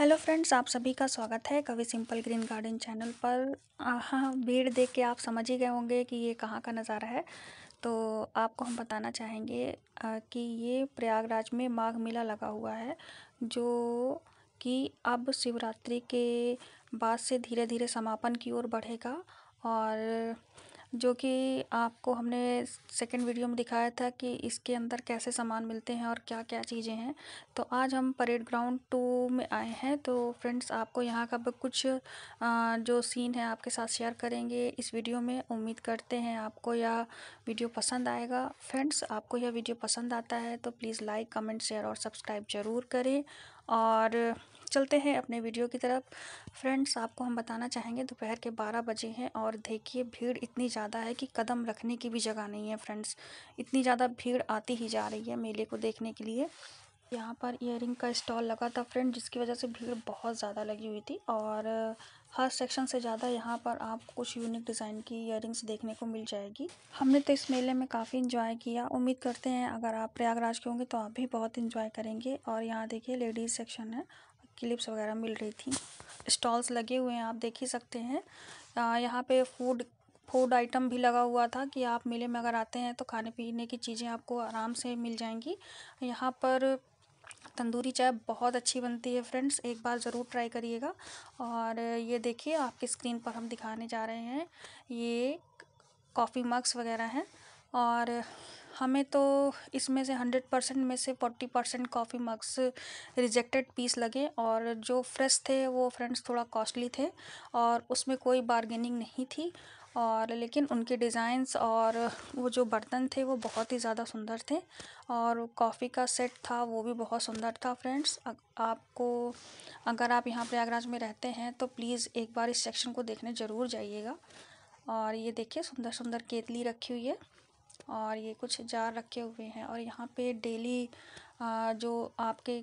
hello friends आप सभी का स्वागत है कवि सिंपल ग्रीन गार्डन चैनल पर हाँ भीड़ देख के आप समझ ही गए होंगे कि ये कहाँ का नज़ारा है तो आपको हम बताना चाहेंगे कि ये प्रयागराज में माघ मेला लगा हुआ है जो कि अब शिवरात्रि के बाद से धीरे धीरे समापन की ओर बढ़ेगा और जो कि आपको हमने सेकंड वीडियो में दिखाया था कि इसके अंदर कैसे सामान मिलते हैं और क्या क्या चीज़ें हैं तो आज हम परेड ग्राउंड टू में आए हैं तो फ्रेंड्स आपको यहाँ का कुछ जो सीन है आपके साथ शेयर करेंगे इस वीडियो में उम्मीद करते हैं आपको यह वीडियो पसंद आएगा फ्रेंड्स आपको यह वीडियो पसंद आता है तो प्लीज़ लाइक कमेंट शेयर और सब्सक्राइब ज़रूर करें और चलते हैं अपने वीडियो की तरफ फ्रेंड्स आपको हम बताना चाहेंगे दोपहर के बारह बजे हैं और देखिए भीड़ इतनी ज़्यादा है कि कदम रखने की भी जगह नहीं है फ्रेंड्स इतनी ज़्यादा भीड़ आती ही जा रही है मेले को देखने के लिए यहाँ पर ईयरिंग का स्टॉल लगा था फ्रेंड जिसकी वजह से भीड़ बहुत ज़्यादा लगी हुई थी और हर सेक्शन से ज़्यादा यहाँ पर आप कुछ यूनिक डिज़ाइन की ईयरिंग्स देखने को मिल जाएगी हमने तो इस मेले में काफ़ी इन्जॉय किया उम्मीद करते हैं अगर आप प्रयागराज के होंगे तो आप भी बहुत इन्जॉय करेंगे और यहाँ देखिए लेडीज़ सेक्शन है क्लिप्स वगैरह मिल रही थी स्टॉल्स लगे हुए हैं आप देख ही सकते हैं यहाँ पे फूड फूड आइटम भी लगा हुआ था कि आप मेले में अगर आते हैं तो खाने पीने की चीज़ें आपको आराम से मिल जाएंगी यहाँ पर तंदूरी चाय बहुत अच्छी बनती है फ्रेंड्स एक बार ज़रूर ट्राई करिएगा और ये देखिए आपकी स्क्रीन पर हम दिखाने जा रहे हैं ये कॉफ़ी मग्स वगैरह हैं और हमें तो इसमें से हंड्रेड परसेंट में से forty percent coffee mugs rejected piece लगे और जो फ्रेश थे वो फ्रेंड्स थोड़ा कॉस्टली थे और उसमें कोई बारगेनिंग नहीं थी और लेकिन उनके डिज़ाइंस और वो जो बर्तन थे वो बहुत ही ज़्यादा सुंदर थे और कॉफ़ी का सेट था वो भी बहुत सुंदर था फ्रेंड्स आपको अगर आप यहाँ प्रयागराज में रहते हैं तो प्लीज़ एक बार इस सेक्शन को देखने ज़रूर जाइएगा और ये देखिए सुंदर सुंदर केतली रखी हुई है और ये कुछ जार रखे हुए हैं और यहाँ पे डेली जो आपके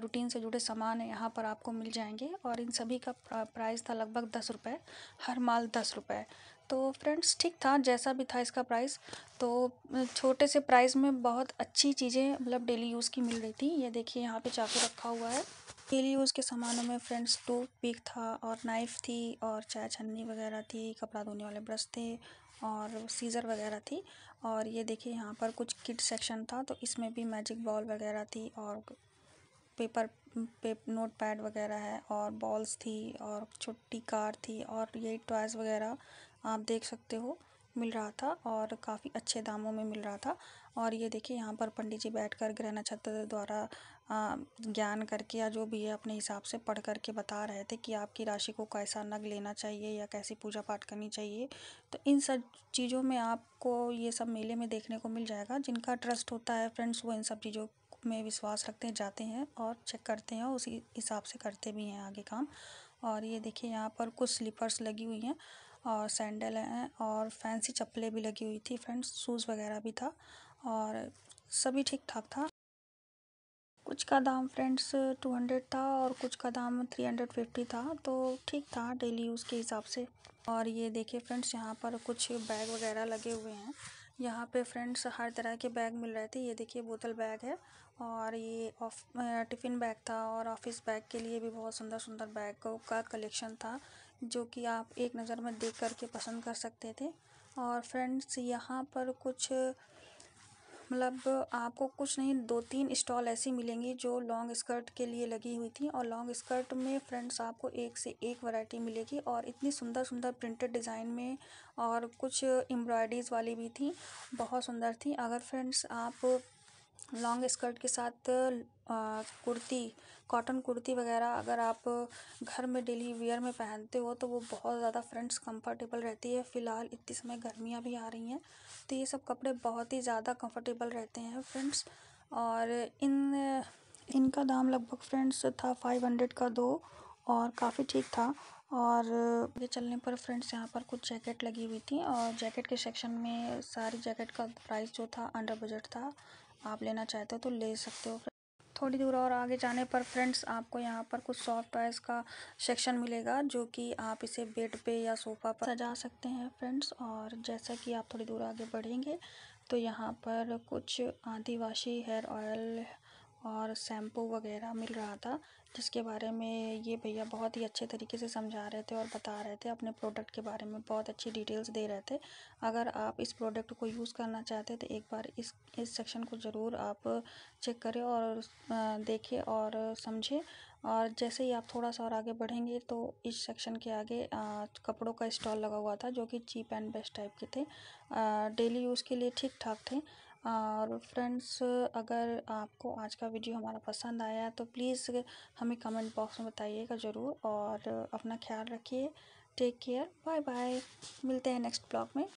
रूटीन से जुड़े सामान हैं यहाँ पर आपको मिल जाएंगे और इन सभी का प्राइस था लगभग दस रुपये हर माल दस रुपये तो फ्रेंड्स ठीक था जैसा भी था इसका प्राइस तो छोटे से प्राइस में बहुत अच्छी चीज़ें मतलब डेली यूज़ की मिल रही थी ये देखिए यहाँ पे चाकू रखा हुआ है डेली यूज़ के सामानों में फ्रेंड्स टूथ पिक था और नाइफ़ थी और चाय छन्नी वगैरह थी कपड़ा धोने वाले ब्रश थे और सीजर वगैरह थी और ये देखिए यहाँ पर कुछ किट सेक्शन था तो इसमें भी मैजिक बॉल वगैरह थी और पेपर पे नोट पैड वगैरह है और बॉल्स थी और छोटी कार थी और ये टॉयज़ वगैरह आप देख सकते हो मिल रहा था और काफी अच्छे दामों में मिल रहा था और ये देखिए यहाँ पर पंडित जी बैठकर ग्रह नक्षत्र द्वारा ज्ञान करके या जो भी है अपने हिसाब से पढ़ करके बता रहे थे कि आपकी राशि को कैसा नग लेना चाहिए या कैसी पूजा पाठ करनी चाहिए तो इन सब चीज़ों में आपको ये सब मेले में देखने को मिल जाएगा जिनका ट्रस्ट होता है फ्रेंड्स वो इन सब चीज़ों में विश्वास रखते हैं जाते हैं और चेक करते हैं और उसी हिसाब से करते भी हैं आगे काम और ये देखिए यहाँ पर कुछ स्लीपर्स लगी हुई हैं और सैंडल हैं और फैंसी चप्पलें भी लगी हुई थी फ्रेंड्स शूज वगैरह भी था और सभी ठीक ठाक था कुछ का दाम फ्रेंड्स टू हंड्रेड था और कुछ का दाम थ्री हंड्रेड फिफ्टी था तो ठीक था डेली यूज़ के हिसाब से और ये देखिए फ्रेंड्स यहाँ पर कुछ बैग वगैरह लगे हुए हैं यहाँ पे फ्रेंड्स हर तरह के बैग मिल रहे थे ये देखिए बोतल बैग है और ये ऑफ टिफ़िन बैग था और ऑफिस बैग के लिए भी बहुत सुंदर सुंदर बैग का कलेक्शन था जो कि आप एक नज़र में देख करके पसंद कर सकते थे और फ्रेंड्स यहाँ पर कुछ मतलब आपको कुछ नहीं दो तीन स्टॉल ऐसी मिलेंगी जो लॉन्ग स्कर्ट के लिए लगी हुई थी और लॉन्ग स्कर्ट में फ्रेंड्स आपको एक से एक वैरायटी मिलेगी और इतनी सुंदर सुंदर प्रिंटेड डिज़ाइन में और कुछ एम्ब्रॉयडरीज वाली भी थी बहुत सुंदर थी अगर फ्रेंड्स आप लॉन्ग स्कर्ट के साथ कुर्ती कॉटन कुर्ती वगैरह अगर आप घर में डेली वियर में पहनते हो तो वो बहुत ज़्यादा फ्रेंड्स कंफर्टेबल रहती है फ़िलहाल इतनी समय गर्मियाँ भी आ रही हैं तो ये सब कपड़े बहुत ही ज़्यादा कंफर्टेबल रहते हैं फ्रेंड्स और इन इनका दाम लगभग फ्रेंड्स था फाइव हंड्रेड का दो और काफ़ी ठीक था और ये चलने पर फ्रेंड्स यहाँ पर कुछ जैकेट लगी हुई थी और जैकेट के सेक्शन में सारी जैकेट का प्राइस जो था अंडर बजट था आप लेना चाहते हो तो ले सकते हो थोड़ी दूर और आगे जाने पर फ्रेंड्स आपको यहाँ पर कुछ सॉफ्ट टॉयज़ का सेक्शन मिलेगा जो कि आप इसे बेड पे या सोफ़ा पर सजा सकते हैं फ्रेंड्स और जैसा कि आप थोड़ी दूर आगे बढ़ेंगे तो यहाँ पर कुछ आदिवासी हेयर ऑयल और शैम्पू वगैरह मिल रहा था जिसके बारे में ये भैया बहुत ही अच्छे तरीके से समझा रहे थे और बता रहे थे अपने प्रोडक्ट के बारे में बहुत अच्छी डिटेल्स दे रहे थे अगर आप इस प्रोडक्ट को यूज़ करना चाहते तो एक बार इस इस सेक्शन को ज़रूर आप चेक करें और देखें और समझें और जैसे ही आप थोड़ा सा और आगे बढ़ेंगे तो इस सेक्शन के आगे आ, कपड़ों का स्टॉल लगा हुआ था जो कि चीप एंड बेस्ट टाइप के थे डेली यूज़ के लिए ठीक ठाक थे और फ्रेंड्स अगर आपको आज का वीडियो हमारा पसंद आया तो प्लीज़ हमें कमेंट बॉक्स में बताइएगा ज़रूर और अपना ख्याल रखिए टेक केयर बाय बाय मिलते हैं नेक्स्ट ब्लॉग में